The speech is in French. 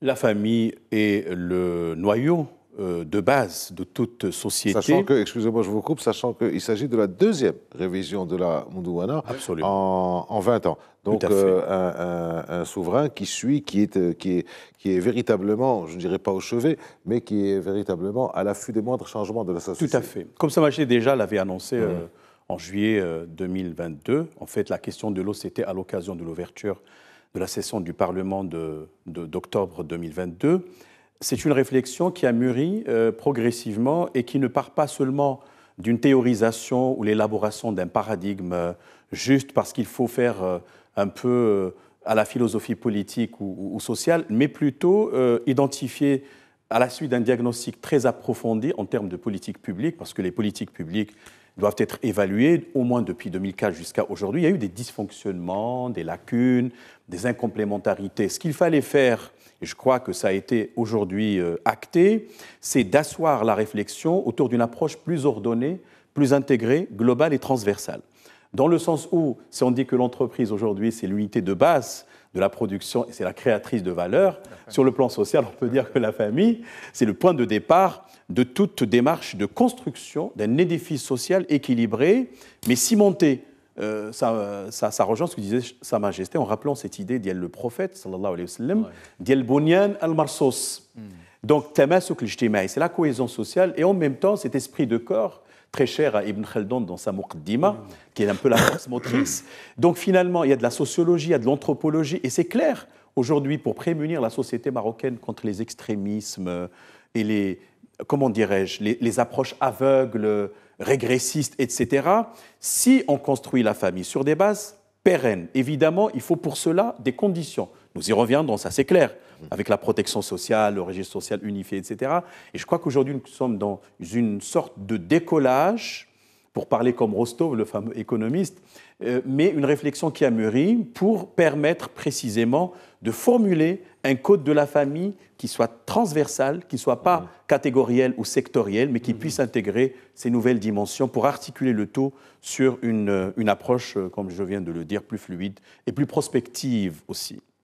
La famille est le noyau euh, de base de toute société. Sachant que, excusez-moi, je vous coupe, sachant qu'il s'agit de la deuxième révision de la Mundouana en, en, 20 ans. Donc euh, un, souverain qui suit, qui est, euh, qui, véritablement, je ne dirais pas au chevet, mais qui est véritablement à l'affût des moindres changements de la société. Tout à fait. Comme Samaché déjà l'avait annoncé mmh. en juillet 2022, en fait la question de l'eau, c'était à l'occasion de l'ouverture de la session du Parlement d'octobre de, 2022, c'est une réflexion qui a mûri euh, progressivement et qui ne part pas seulement d'une théorisation ou l'élaboration d'un paradigme euh, juste parce qu'il faut faire euh, un peu à la philosophie politique ou, ou sociale, mais plutôt identifier à la suite d'un diagnostic très approfondi en termes de politique publique, parce que les politiques publiques doivent être évaluées au moins depuis 2004 jusqu'à aujourd'hui, il y a eu des dysfonctionnements, des lacunes, des incomplémentarités. Ce qu'il fallait faire, et je crois que ça a été aujourd'hui euh, acté, c'est d'asseoir la réflexion autour d'une approche plus ordonnée, plus intégrée, globale et transversale. Dans le sens où, si on dit que l'entreprise aujourd'hui, c'est l'unité de base de la production et c'est la créatrice de valeur, sur le plan social, on peut dire que la famille, c'est le point de départ de toute démarche de construction d'un édifice social équilibré, mais cimenté. Euh, ça, rejoint ce que disait Sa Majesté en rappelant cette idée d'Yel le prophète, sallallahu alayhi wa sallam, d'Yel Bunyan al-Marsos. Hmm. Donc, c'est la cohésion sociale et en même temps cet esprit de corps très cher à Ibn Khaldun dans sa Muqaddima, qui est un peu la force motrice. Donc finalement, il y a de la sociologie, il y a de l'anthropologie, et c'est clair aujourd'hui pour prémunir la société marocaine contre les extrémismes et les, comment dirais-je, les, approches aveugles, régressistes, etc., si on construit la famille sur des bases Évidemment, il faut pour cela des conditions. Nous y reviendrons, ça c'est clair, avec la protection sociale, le régime social unifié, etc. Et je crois qu'aujourd'hui, nous sommes dans une sorte de décollage, pour parler comme Rostov, le fameux économiste, euh, mais une réflexion qui a mûri pour permettre précisément de formuler un code de la famille qui soit transversal, qui ne soit pas catégoriel ou sectoriel, mais qui puisse intégrer ces nouvelles dimensions pour articuler le tout sur une, euh, une approche, euh, comme je viens de le dire, plus fluide et plus prospective aussi.